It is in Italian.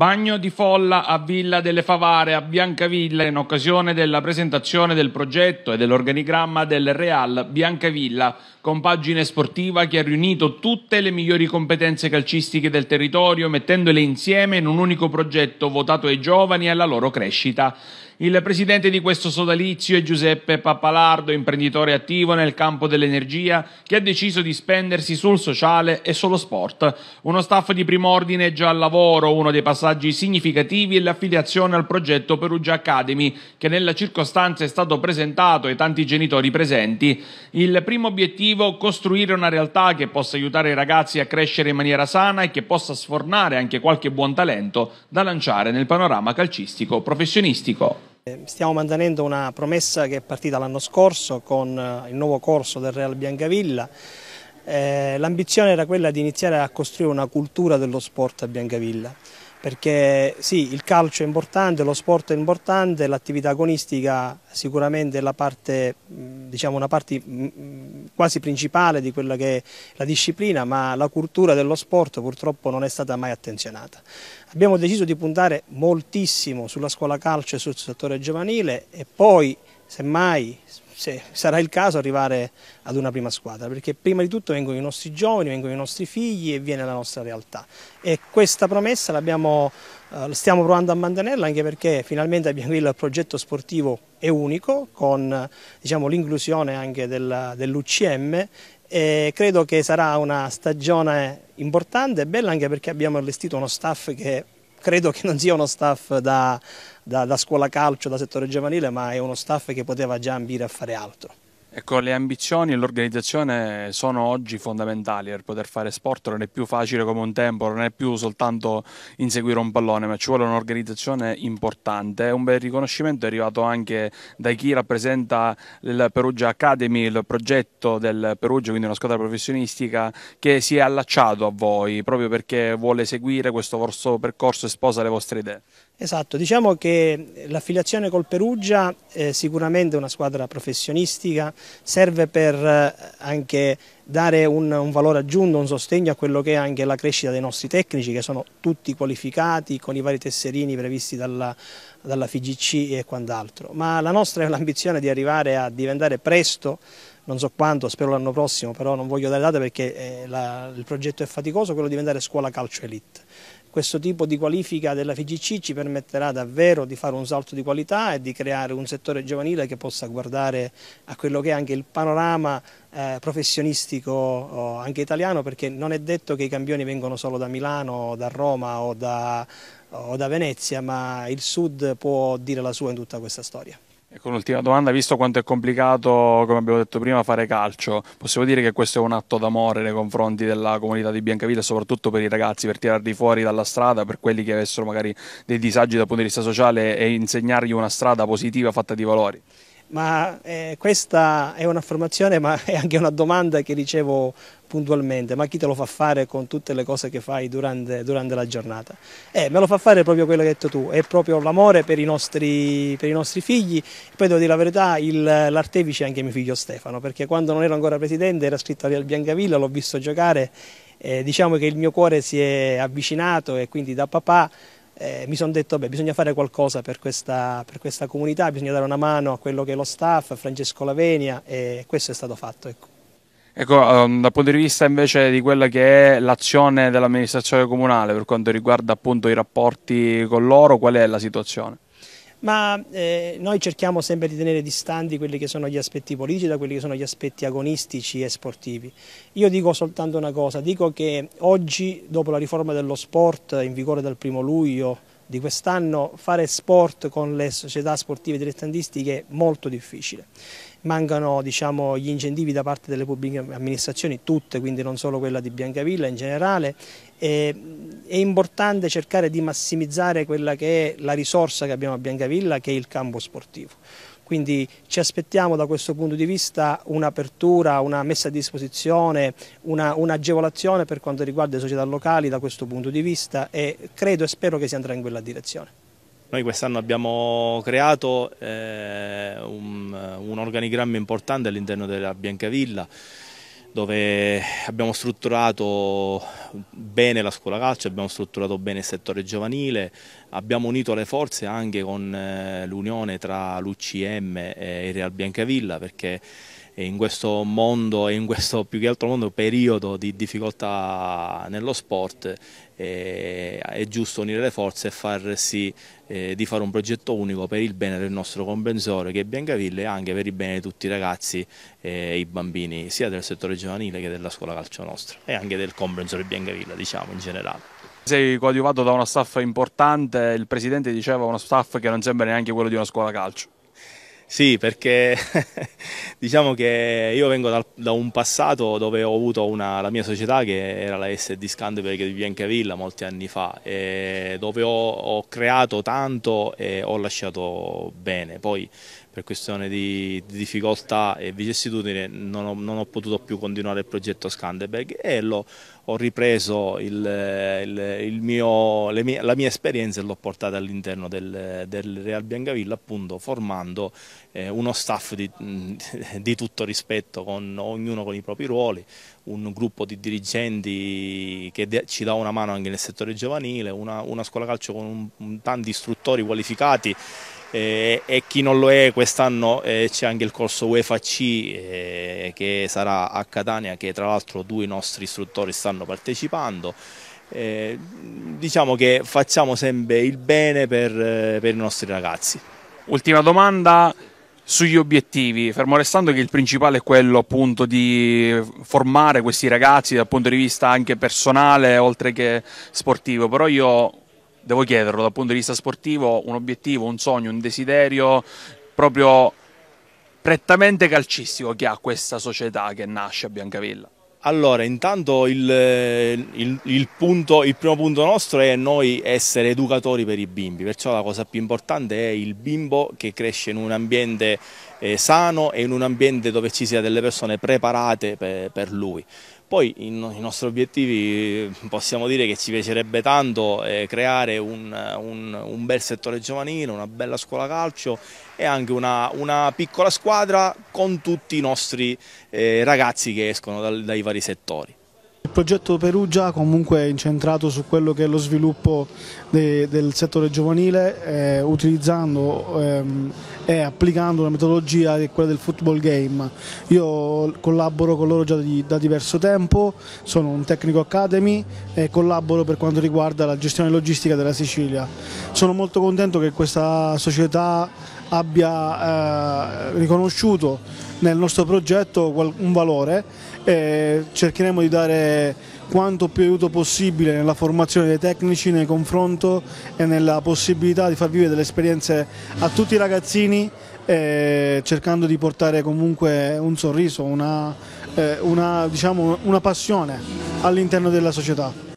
Bagno di folla a Villa delle Favare a Biancavilla in occasione della presentazione del progetto e dell'organigramma del Real Biancavilla, compagine sportiva che ha riunito tutte le migliori competenze calcistiche del territorio, mettendole insieme in un unico progetto votato ai giovani e alla loro crescita. Il presidente di questo sodalizio è Giuseppe Pappalardo, imprenditore attivo nel campo dell'energia, che ha deciso di spendersi sul sociale e sullo sport. Uno staff di prim'ordine già al lavoro, uno dei passaggi passaggi significativi e l'affiliazione al progetto Perugia Academy, che nella circostanza è stato presentato ai tanti genitori presenti. Il primo obiettivo è costruire una realtà che possa aiutare i ragazzi a crescere in maniera sana e che possa sfornare anche qualche buon talento da lanciare nel panorama calcistico professionistico. Eh, stiamo mantenendo una promessa che è partita l'anno scorso con eh, il nuovo corso del Real Biancavilla. Eh, l'ambizione era quella di iniziare a costruire una cultura dello sport a Biancavilla perché sì, il calcio è importante, lo sport è importante, l'attività agonistica sicuramente è parte, diciamo una parte quasi principale di quella che è la disciplina, ma la cultura dello sport purtroppo non è stata mai attenzionata. Abbiamo deciso di puntare moltissimo sulla scuola calcio e sul settore giovanile e poi semmai se sarà il caso arrivare ad una prima squadra, perché prima di tutto vengono i nostri giovani, vengono i nostri figli e viene la nostra realtà. E questa promessa l'abbiamo, eh, stiamo provando a mantenerla anche perché finalmente a il progetto sportivo è unico, con diciamo, l'inclusione anche dell'UCM e credo che sarà una stagione importante e bella anche perché abbiamo allestito uno staff che credo che non sia uno staff da, da, da scuola calcio, da settore giovanile, ma è uno staff che poteva già ambire a fare altro. Ecco, le ambizioni e l'organizzazione sono oggi fondamentali per poter fare sport, non è più facile come un tempo, non è più soltanto inseguire un pallone, ma ci vuole un'organizzazione importante. Un bel riconoscimento è arrivato anche da chi rappresenta il Perugia Academy, il progetto del Perugia, quindi una squadra professionistica che si è allacciato a voi proprio perché vuole seguire questo vostro percorso e sposa le vostre idee. Esatto, diciamo che l'affiliazione col Perugia eh, è sicuramente una squadra professionistica, serve per eh, anche dare un, un, valore aggiunto, un sostegno a quello che è anche la crescita dei nostri tecnici che sono tutti qualificati con i vari tesserini previsti dalla, dalla FIGC e quant'altro, ma la nostra è l'ambizione di arrivare a diventare presto non so quanto, spero l'anno prossimo, però non voglio dare date perché eh, la, il progetto è faticoso, quello di diventare scuola calcio elite questo tipo di qualifica della FIGC ci permetterà davvero di fare un salto di qualità e di creare un settore giovanile che possa guardare a quello che è anche il panorama eh, professionistico oh, anche italiano perché non è detto che i campioni vengano solo da Milano, da Roma o da, o da Venezia ma il Sud può dire la sua in tutta questa storia. Ecco un'ultima domanda, visto quanto è complicato, come abbiamo detto prima, fare calcio, possiamo dire che questo è un atto d'amore nei confronti della comunità di Biancavilla, soprattutto per i ragazzi, per tirarli fuori dalla strada, per quelli che avessero magari dei disagi dal punto di vista sociale e insegnargli una strada positiva fatta di valori? Ma eh, questa è un'affermazione ma è anche una domanda che ricevo puntualmente, ma chi te lo fa fare con tutte le cose che fai durante, durante la giornata? Eh, me lo fa fare proprio quello che hai detto tu, è proprio l'amore per, per, i nostri figli, poi devo dire la verità, l'artefice è anche mio figlio Stefano, perché quando non ero ancora presidente era scritto al Biancavilla, l'ho visto giocare, eh, diciamo che il mio cuore si è avvicinato e quindi da papà eh, mi sono detto che bisogna fare qualcosa per questa, per questa, comunità, bisogna dare una mano a quello che è lo staff, a Francesco Lavenia e questo è stato fatto. Ecco. Ecco, ehm, dal punto di vista invece di quella che è l'azione dell'amministrazione comunale per quanto riguarda appunto i rapporti con loro, qual è la situazione? ma eh, noi cerchiamo sempre di tenere distanti quelli che sono gli aspetti politici da quelli che sono gli aspetti agonistici e sportivi. Io dico soltanto una cosa, dico che oggi dopo la riforma dello sport in vigore dal primo luglio di quest'anno fare sport con le società sportive dilettantistiche è molto difficile mancano diciamo, gli incentivi da parte delle pubbliche amministrazioni, tutte, quindi non solo quella di Biancavilla in generale, è importante cercare di massimizzare quella che è la risorsa che abbiamo a Biancavilla, che è il campo sportivo. Quindi ci aspettiamo da questo punto di vista un'apertura, una messa a disposizione, un'agevolazione un per quanto riguarda le società locali da questo punto di vista e credo e spero che si andrà in quella direzione. Noi quest'anno abbiamo creato eh, un, un organigramma importante all'interno della Biancavilla dove abbiamo strutturato bene la scuola calcio, abbiamo strutturato bene il settore giovanile, abbiamo unito le forze anche con eh, l'unione tra l'UCM e il Real Biancavilla perché in questo mondo e in questo più che altro mondo periodo di difficoltà nello sport eh, è giusto unire le forze e far sì eh, di fare un progetto unico per il bene del nostro comprensore che è Biancaville e anche per il bene di tutti i ragazzi e eh, i bambini sia del settore giovanile che della scuola calcio nostra e anche del comprensore Biancavilla diciamo in generale. Sei coadiuvato da una staff importante, il presidente diceva uno staff che non sembra neanche quello di una scuola calcio. Sì, perché diciamo che io vengo da, da un passato dove ho avuto una, la mia società che era la SD Scandeberg di Biancavilla molti anni fa, dove ho, ho creato tanto e ho lasciato bene. Poi per questione di, di difficoltà e vicissitudine non ho, non ho, potuto più continuare il progetto Scandeberg e lo, ho ripreso il, il, il mio, mie, la mia esperienza e l'ho portata all'interno del, del, Real Biancavilla appunto formando eh, uno staff di, di, tutto rispetto, con, ognuno con i propri ruoli, un gruppo di dirigenti che de, ci dà una mano anche nel settore giovanile, una, una scuola calcio con un, tanti istruttori qualificati eh, e chi non lo è quest'anno eh, c'è anche il corso UEFA C eh, che sarà a Catania che tra l'altro due nostri istruttori stanno partecipando eh, diciamo che facciamo sempre il bene per, eh, per i nostri ragazzi ultima domanda sugli obiettivi, fermo restando che il principale è quello appunto di formare questi ragazzi dal punto di vista anche personale oltre che sportivo, però io devo chiederlo dal punto di vista sportivo, un obiettivo, un sogno, un desiderio proprio prettamente calcistico che ha questa società che nasce a Biancavilla? Allora, intanto il, eh, il, il, punto, il, primo punto nostro è noi essere educatori per i bimbi, perciò la cosa più importante è il bimbo che cresce in un ambiente eh, sano e in un ambiente dove ci siano delle persone preparate per, per lui. Poi i nostri obiettivi possiamo dire che ci piacerebbe tanto eh, creare un, un, un bel settore giovanile, una bella scuola calcio e anche una, una piccola squadra con tutti i nostri eh, ragazzi che escono dal, dai vari settori. Il progetto Perugia comunque è incentrato su quello che è lo sviluppo de, del settore giovanile eh, utilizzando ehm, e applicando una metodologia che è quella del football game. Io collaboro con loro già di, da diverso tempo, sono un tecnico academy e collaboro per quanto riguarda la gestione logistica della Sicilia. Sono molto contento che questa società abbia eh, riconosciuto nel nostro progetto un valore e cercheremo di dare quanto più aiuto possibile nella formazione dei tecnici, nel confronto e nella possibilità di far vivere delle esperienze a tutti i ragazzini cercando di portare comunque un sorriso, una, eh, una, diciamo, una passione all'interno della società.